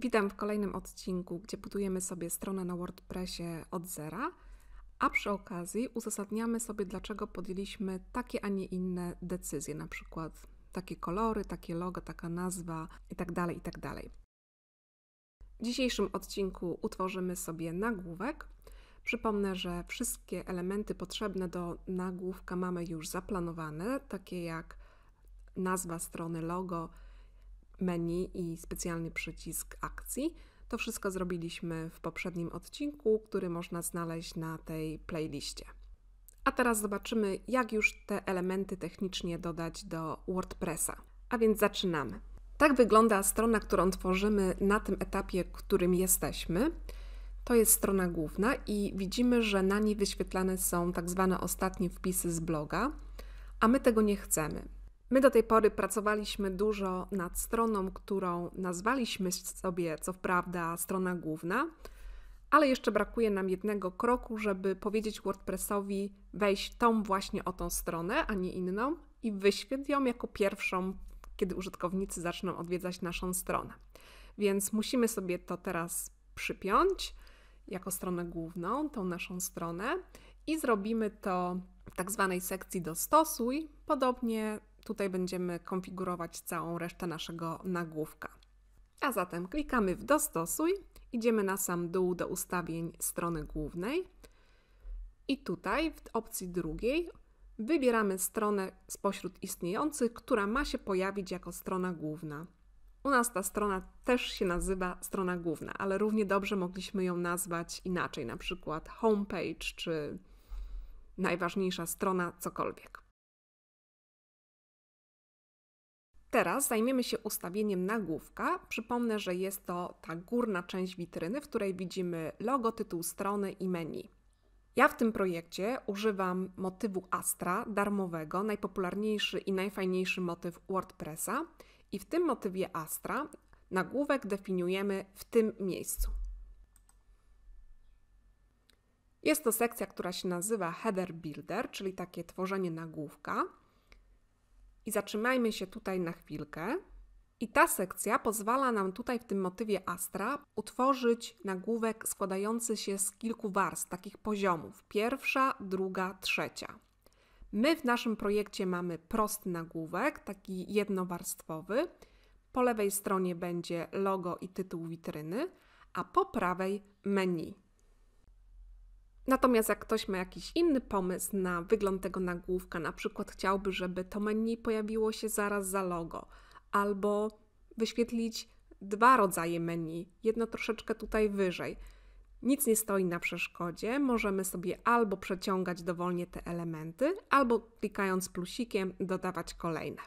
Witam w kolejnym odcinku, gdzie budujemy sobie stronę na WordPressie od zera, a przy okazji uzasadniamy sobie, dlaczego podjęliśmy takie, a nie inne decyzje, na przykład takie kolory, takie logo, taka nazwa itd. Tak itd. Tak w dzisiejszym odcinku utworzymy sobie nagłówek. Przypomnę, że wszystkie elementy potrzebne do nagłówka mamy już zaplanowane, takie jak nazwa strony, logo, menu i specjalny przycisk akcji. To wszystko zrobiliśmy w poprzednim odcinku, który można znaleźć na tej playliście. A teraz zobaczymy, jak już te elementy technicznie dodać do WordPressa. A więc zaczynamy. Tak wygląda strona, którą tworzymy na tym etapie, którym jesteśmy. To jest strona główna i widzimy, że na niej wyświetlane są tak zwane ostatnie wpisy z bloga, a my tego nie chcemy. My do tej pory pracowaliśmy dużo nad stroną, którą nazwaliśmy sobie, co prawda, strona główna, ale jeszcze brakuje nam jednego kroku, żeby powiedzieć WordPressowi: weź tą właśnie o tą stronę, a nie inną, i wyświetl ją jako pierwszą, kiedy użytkownicy zaczną odwiedzać naszą stronę. Więc musimy sobie to teraz przypiąć jako stronę główną, tą naszą stronę, i zrobimy to w tak zwanej sekcji Dostosuj, podobnie Tutaj będziemy konfigurować całą resztę naszego nagłówka. A zatem klikamy w Dostosuj, idziemy na sam dół do ustawień strony głównej i tutaj w opcji drugiej wybieramy stronę spośród istniejących, która ma się pojawić jako strona główna. U nas ta strona też się nazywa strona główna, ale równie dobrze mogliśmy ją nazwać inaczej, na przykład homepage czy najważniejsza strona, cokolwiek. Teraz zajmiemy się ustawieniem nagłówka. Przypomnę, że jest to ta górna część witryny, w której widzimy logo, tytuł strony i menu. Ja w tym projekcie używam motywu Astra, darmowego, najpopularniejszy i najfajniejszy motyw WordPressa. I w tym motywie Astra nagłówek definiujemy w tym miejscu. Jest to sekcja, która się nazywa Header Builder, czyli takie tworzenie nagłówka. I zatrzymajmy się tutaj na chwilkę. I ta sekcja pozwala nam tutaj w tym motywie astra utworzyć nagłówek składający się z kilku warstw, takich poziomów. Pierwsza, druga, trzecia. My w naszym projekcie mamy prosty nagłówek, taki jednowarstwowy. Po lewej stronie będzie logo i tytuł witryny, a po prawej menu. Natomiast jak ktoś ma jakiś inny pomysł na wygląd tego nagłówka, na przykład chciałby, żeby to menu pojawiło się zaraz za logo, albo wyświetlić dwa rodzaje menu, jedno troszeczkę tutaj wyżej. Nic nie stoi na przeszkodzie, możemy sobie albo przeciągać dowolnie te elementy, albo klikając plusikiem dodawać kolejne.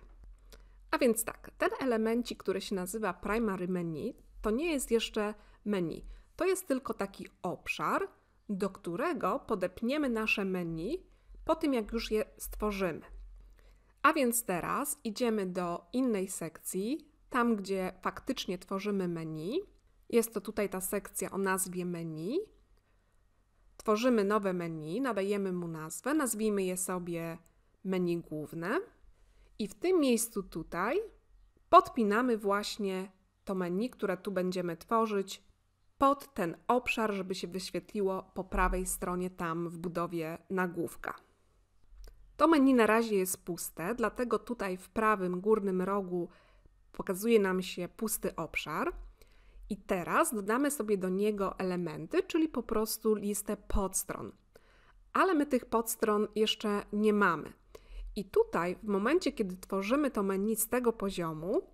A więc tak, ten elemencik, który się nazywa primary menu, to nie jest jeszcze menu. To jest tylko taki obszar, do którego podepniemy nasze menu po tym, jak już je stworzymy. A więc teraz idziemy do innej sekcji, tam gdzie faktycznie tworzymy menu. Jest to tutaj ta sekcja o nazwie menu. Tworzymy nowe menu, nadajemy mu nazwę, nazwijmy je sobie menu główne. I w tym miejscu tutaj podpinamy właśnie to menu, które tu będziemy tworzyć pod ten obszar, żeby się wyświetliło po prawej stronie tam w budowie nagłówka. To menu na razie jest puste, dlatego tutaj w prawym górnym rogu pokazuje nam się pusty obszar. I teraz dodamy sobie do niego elementy, czyli po prostu listę podstron. Ale my tych podstron jeszcze nie mamy. I tutaj, w momencie, kiedy tworzymy to menu z tego poziomu,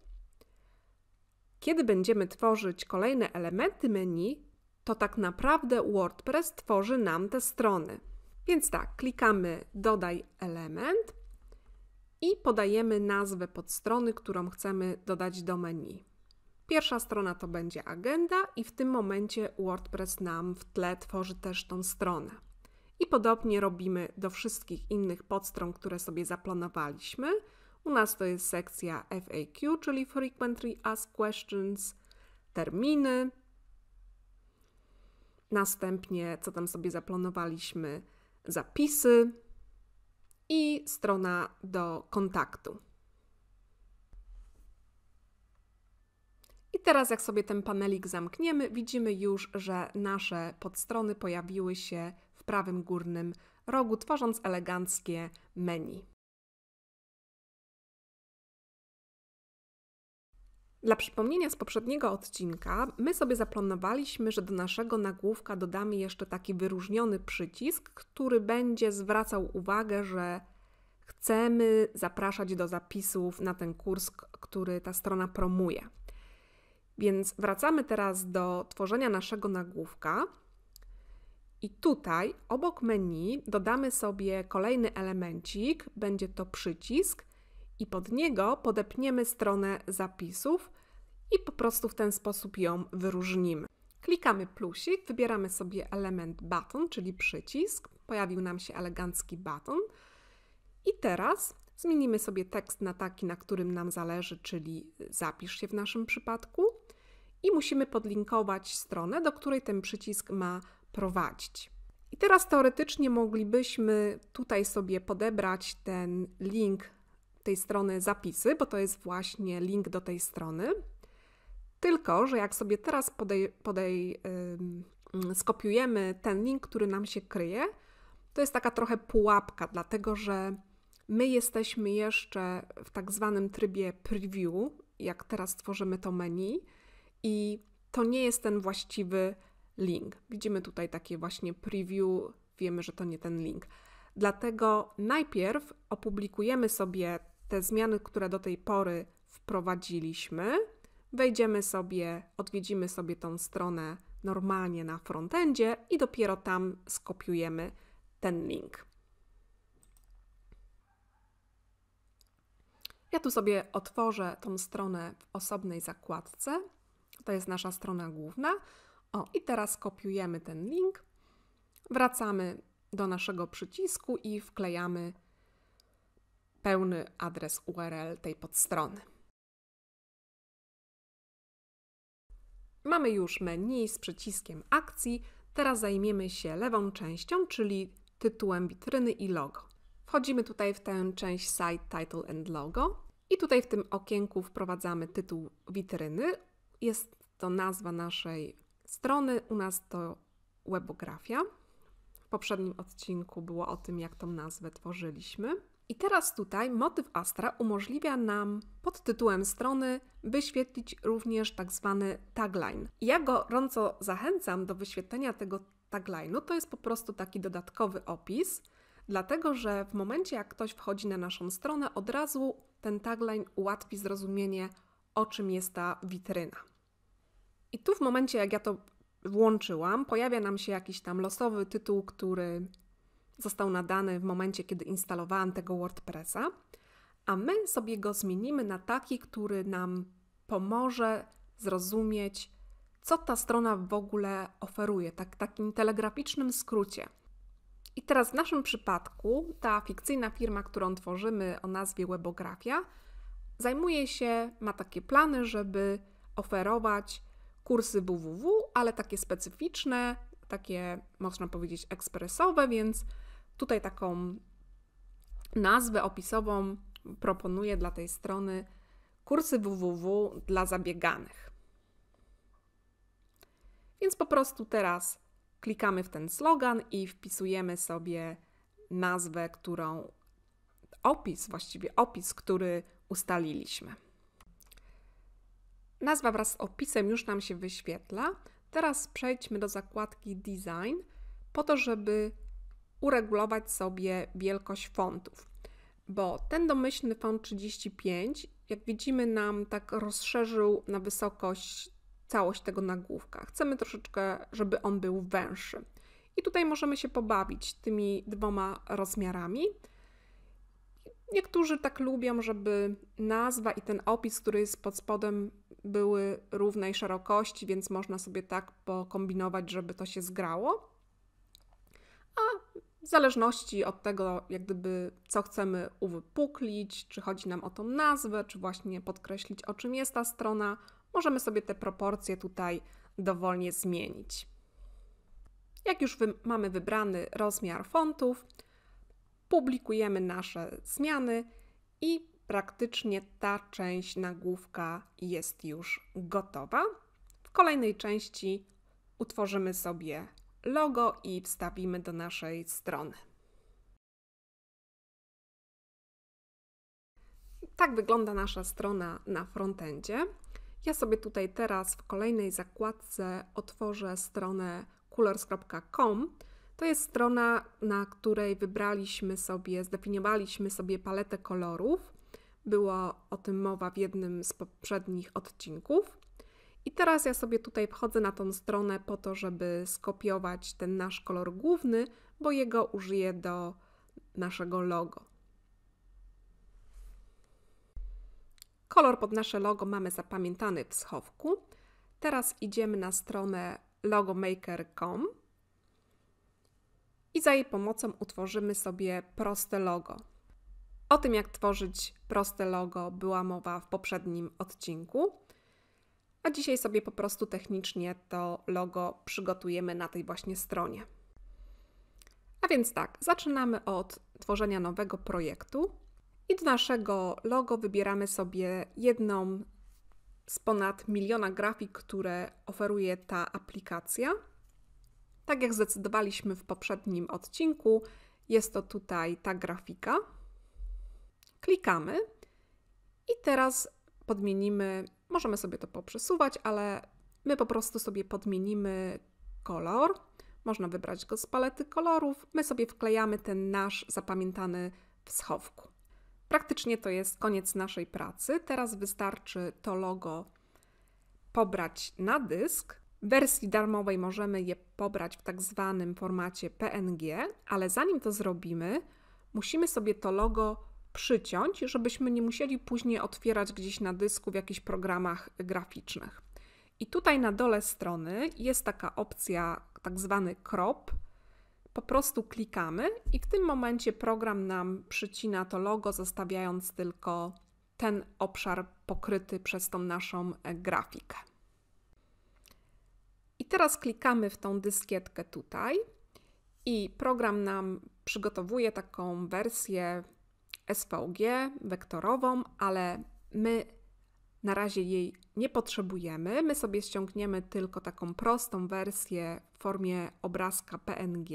kiedy będziemy tworzyć kolejne elementy menu, to tak naprawdę WordPress tworzy nam te strony. Więc tak, klikamy Dodaj element i podajemy nazwę podstrony, którą chcemy dodać do menu. Pierwsza strona to będzie agenda i w tym momencie WordPress nam w tle tworzy też tą stronę. I podobnie robimy do wszystkich innych podstron, które sobie zaplanowaliśmy. U nas to jest sekcja FAQ, czyli Frequently Asked Questions, terminy. Następnie, co tam sobie zaplanowaliśmy, zapisy i strona do kontaktu. I teraz, jak sobie ten panelik zamkniemy, widzimy już, że nasze podstrony pojawiły się w prawym górnym rogu, tworząc eleganckie menu. Dla przypomnienia z poprzedniego odcinka, my sobie zaplanowaliśmy, że do naszego nagłówka dodamy jeszcze taki wyróżniony przycisk, który będzie zwracał uwagę, że chcemy zapraszać do zapisów na ten kurs, który ta strona promuje. Więc wracamy teraz do tworzenia naszego nagłówka. I tutaj obok menu dodamy sobie kolejny elemencik, będzie to przycisk, i pod niego podepniemy stronę zapisów i po prostu w ten sposób ją wyróżnimy. Klikamy plusik, wybieramy sobie element button, czyli przycisk. Pojawił nam się elegancki button. I teraz zmienimy sobie tekst na taki, na którym nam zależy, czyli zapisz się w naszym przypadku. I musimy podlinkować stronę, do której ten przycisk ma prowadzić. I teraz teoretycznie moglibyśmy tutaj sobie podebrać ten link tej strony zapisy, bo to jest właśnie link do tej strony. Tylko, że jak sobie teraz podej, podej, yy, skopiujemy ten link, który nam się kryje, to jest taka trochę pułapka, dlatego że my jesteśmy jeszcze w tak zwanym trybie preview, jak teraz tworzymy to menu, i to nie jest ten właściwy link. Widzimy tutaj takie właśnie preview, wiemy, że to nie ten link. Dlatego najpierw opublikujemy sobie te zmiany, które do tej pory wprowadziliśmy. Wejdziemy sobie, odwiedzimy sobie tą stronę normalnie na frontendzie i dopiero tam skopiujemy ten link. Ja tu sobie otworzę tą stronę w osobnej zakładce. To jest nasza strona główna. O, i teraz kopiujemy ten link. Wracamy do naszego przycisku i wklejamy pełny adres URL tej podstrony. Mamy już menu z przyciskiem akcji. Teraz zajmiemy się lewą częścią, czyli tytułem witryny i logo. Wchodzimy tutaj w tę część Site Title and Logo i tutaj w tym okienku wprowadzamy tytuł witryny. Jest to nazwa naszej strony, u nas to webografia. W poprzednim odcinku było o tym, jak tą nazwę tworzyliśmy. I teraz tutaj motyw Astra umożliwia nam pod tytułem strony wyświetlić również tak zwany tagline. ja gorąco zachęcam do wyświetlenia tego tagline'u. To jest po prostu taki dodatkowy opis, dlatego że w momencie jak ktoś wchodzi na naszą stronę, od razu ten tagline ułatwi zrozumienie, o czym jest ta witryna. I tu w momencie jak ja to włączyłam, pojawia nam się jakiś tam losowy tytuł, który został nadany w momencie, kiedy instalowałam tego WordPressa, a my sobie go zmienimy na taki, który nam pomoże zrozumieć, co ta strona w ogóle oferuje, tak takim telegraficznym skrócie. I teraz w naszym przypadku ta fikcyjna firma, którą tworzymy o nazwie Webografia, zajmuje się, ma takie plany, żeby oferować kursy WWW, ale takie specyficzne, takie można powiedzieć ekspresowe, więc Tutaj taką nazwę opisową proponuję dla tej strony kursy www dla zabieganych. Więc po prostu teraz klikamy w ten slogan i wpisujemy sobie nazwę, którą opis, właściwie opis, który ustaliliśmy. Nazwa wraz z opisem już nam się wyświetla. Teraz przejdźmy do zakładki Design po to, żeby uregulować sobie wielkość fontów, bo ten domyślny font 35, jak widzimy, nam tak rozszerzył na wysokość całość tego nagłówka. Chcemy troszeczkę, żeby on był węższy. I tutaj możemy się pobawić tymi dwoma rozmiarami. Niektórzy tak lubią, żeby nazwa i ten opis, który jest pod spodem, były równej szerokości, więc można sobie tak pokombinować, żeby to się zgrało a w zależności od tego, jak gdyby, co chcemy uwypuklić, czy chodzi nam o tą nazwę, czy właśnie podkreślić, o czym jest ta strona, możemy sobie te proporcje tutaj dowolnie zmienić. Jak już wy mamy wybrany rozmiar fontów, publikujemy nasze zmiany i praktycznie ta część nagłówka jest już gotowa. W kolejnej części utworzymy sobie logo i wstawimy do naszej strony. Tak wygląda nasza strona na frontendzie. Ja sobie tutaj teraz w kolejnej zakładce otworzę stronę colors.com. To jest strona, na której wybraliśmy sobie, zdefiniowaliśmy sobie paletę kolorów. Było o tym mowa w jednym z poprzednich odcinków. I teraz ja sobie tutaj wchodzę na tą stronę po to, żeby skopiować ten nasz kolor główny, bo jego użyję do naszego logo. Kolor pod nasze logo mamy zapamiętany w schowku. Teraz idziemy na stronę logomaker.com i za jej pomocą utworzymy sobie proste logo. O tym, jak tworzyć proste logo, była mowa w poprzednim odcinku a dzisiaj sobie po prostu technicznie to logo przygotujemy na tej właśnie stronie. A więc tak, zaczynamy od tworzenia nowego projektu i do naszego logo wybieramy sobie jedną z ponad miliona grafik, które oferuje ta aplikacja. Tak jak zdecydowaliśmy w poprzednim odcinku, jest to tutaj ta grafika. Klikamy i teraz podmienimy Możemy sobie to poprzesuwać, ale my po prostu sobie podmienimy kolor. Można wybrać go z palety kolorów. My sobie wklejamy ten nasz zapamiętany w schowku. Praktycznie to jest koniec naszej pracy. Teraz wystarczy to logo pobrać na dysk. W wersji darmowej możemy je pobrać w tak zwanym formacie PNG, ale zanim to zrobimy, musimy sobie to logo przyciąć, żebyśmy nie musieli później otwierać gdzieś na dysku w jakichś programach graficznych. I tutaj na dole strony jest taka opcja, tak zwany crop. Po prostu klikamy i w tym momencie program nam przycina to logo, zostawiając tylko ten obszar pokryty przez tą naszą e, grafikę. I teraz klikamy w tą dyskietkę tutaj i program nam przygotowuje taką wersję SVG wektorową, ale my na razie jej nie potrzebujemy. My sobie ściągniemy tylko taką prostą wersję w formie obrazka PNG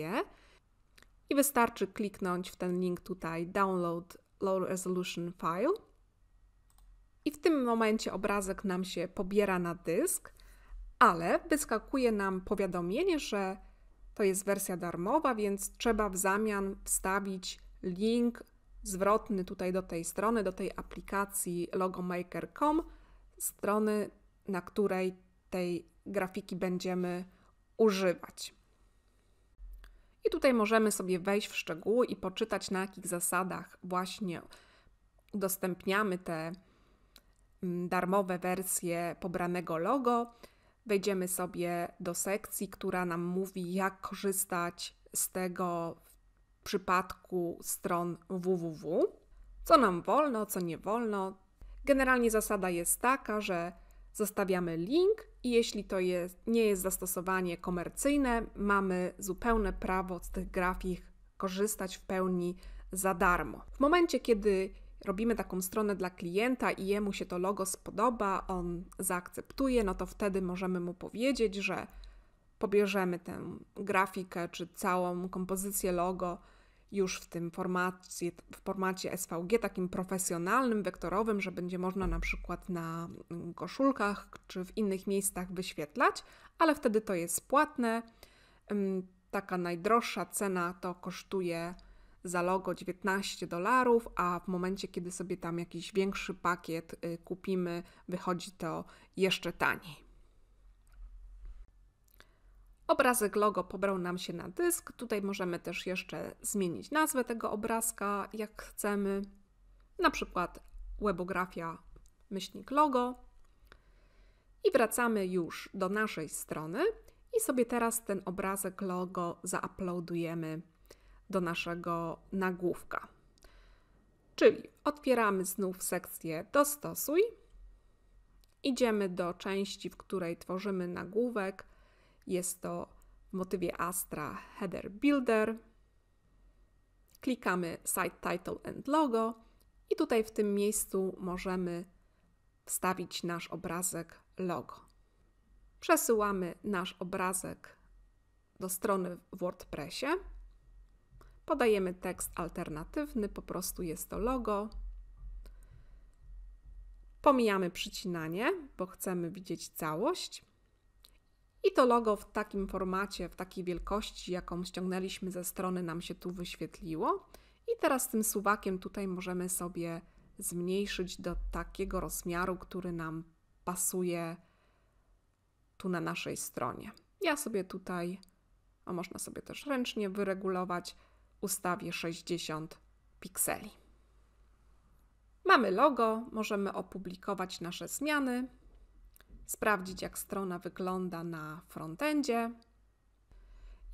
i wystarczy kliknąć w ten link tutaj Download Low Resolution File. I w tym momencie obrazek nam się pobiera na dysk, ale wyskakuje nam powiadomienie, że to jest wersja darmowa, więc trzeba w zamian wstawić link zwrotny tutaj do tej strony, do tej aplikacji logomaker.com, strony, na której tej grafiki będziemy używać. I tutaj możemy sobie wejść w szczegóły i poczytać, na jakich zasadach właśnie udostępniamy te mm, darmowe wersje pobranego logo. Wejdziemy sobie do sekcji, która nam mówi, jak korzystać z tego w przypadku stron www. Co nam wolno, co nie wolno. Generalnie zasada jest taka, że zostawiamy link i jeśli to jest, nie jest zastosowanie komercyjne, mamy zupełne prawo z tych grafik korzystać w pełni za darmo. W momencie, kiedy robimy taką stronę dla klienta i jemu się to logo spodoba, on zaakceptuje, no to wtedy możemy mu powiedzieć, że pobierzemy tę grafikę czy całą kompozycję logo już w tym formacie, w formacie SVG, takim profesjonalnym, wektorowym, że będzie można na przykład na koszulkach czy w innych miejscach wyświetlać, ale wtedy to jest płatne. Taka najdroższa cena to kosztuje za logo 19 dolarów, a w momencie, kiedy sobie tam jakiś większy pakiet y, kupimy, wychodzi to jeszcze taniej. Obrazek logo pobrał nam się na dysk. Tutaj możemy też jeszcze zmienić nazwę tego obrazka, jak chcemy. Na przykład webografia myślnik logo. I wracamy już do naszej strony i sobie teraz ten obrazek logo zauploadujemy do naszego nagłówka. Czyli otwieramy znów sekcję Dostosuj, idziemy do części, w której tworzymy nagłówek jest to w motywie Astra Header Builder. Klikamy Site Title and Logo i tutaj w tym miejscu możemy wstawić nasz obrazek logo. Przesyłamy nasz obrazek do strony w WordPressie. Podajemy tekst alternatywny, po prostu jest to logo. Pomijamy przycinanie, bo chcemy widzieć całość. I to logo w takim formacie, w takiej wielkości, jaką ściągnęliśmy ze strony, nam się tu wyświetliło. I teraz tym suwakiem tutaj możemy sobie zmniejszyć do takiego rozmiaru, który nam pasuje tu na naszej stronie. Ja sobie tutaj, a można sobie też ręcznie wyregulować, ustawię 60 pikseli. Mamy logo, możemy opublikować nasze zmiany sprawdzić, jak strona wygląda na frontendzie.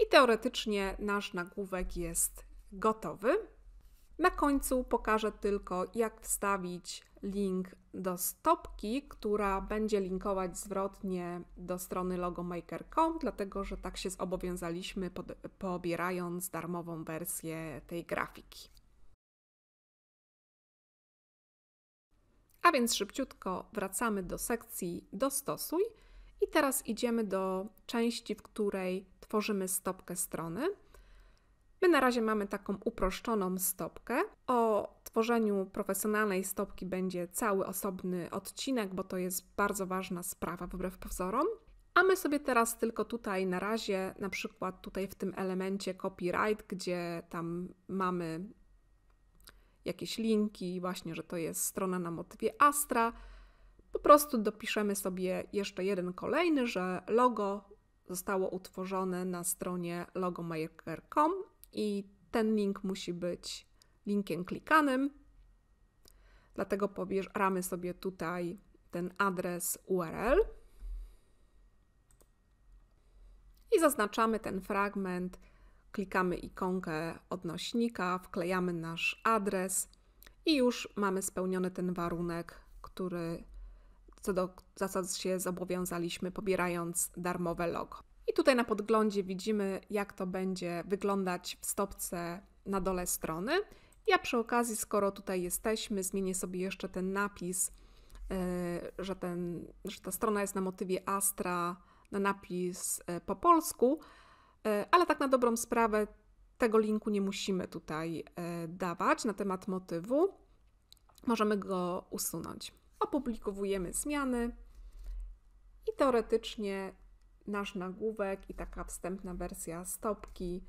I teoretycznie nasz nagłówek jest gotowy. Na końcu pokażę tylko, jak wstawić link do stopki, która będzie linkować zwrotnie do strony logomaker.com, dlatego że tak się zobowiązaliśmy, pobierając darmową wersję tej grafiki. A więc szybciutko wracamy do sekcji Dostosuj i teraz idziemy do części, w której tworzymy stopkę strony. My na razie mamy taką uproszczoną stopkę. O tworzeniu profesjonalnej stopki będzie cały osobny odcinek, bo to jest bardzo ważna sprawa wbrew pozorom. A my sobie teraz tylko tutaj na razie, na przykład tutaj w tym elemencie copyright, gdzie tam mamy jakieś linki, właśnie, że to jest strona na motywie Astra. Po prostu dopiszemy sobie jeszcze jeden kolejny, że logo zostało utworzone na stronie logomaker.com i ten link musi być linkiem klikanym. Dlatego pobieramy sobie tutaj ten adres URL i zaznaczamy ten fragment Klikamy ikonkę odnośnika, wklejamy nasz adres i już mamy spełniony ten warunek, który co do zasad się zobowiązaliśmy, pobierając darmowe logo. I tutaj na podglądzie widzimy, jak to będzie wyglądać w stopce na dole strony. Ja przy okazji, skoro tutaj jesteśmy, zmienię sobie jeszcze ten napis, e, że, ten, że ta strona jest na motywie Astra, na napis e, po polsku. E, ale tak na dobrą sprawę tego linku nie musimy tutaj e, dawać na temat motywu. Możemy go usunąć. Opublikowujemy zmiany i teoretycznie nasz nagłówek i taka wstępna wersja stopki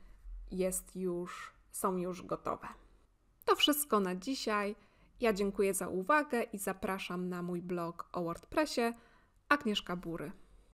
jest już, są już gotowe. To wszystko na dzisiaj. Ja dziękuję za uwagę i zapraszam na mój blog o WordPressie Agnieszka Bury.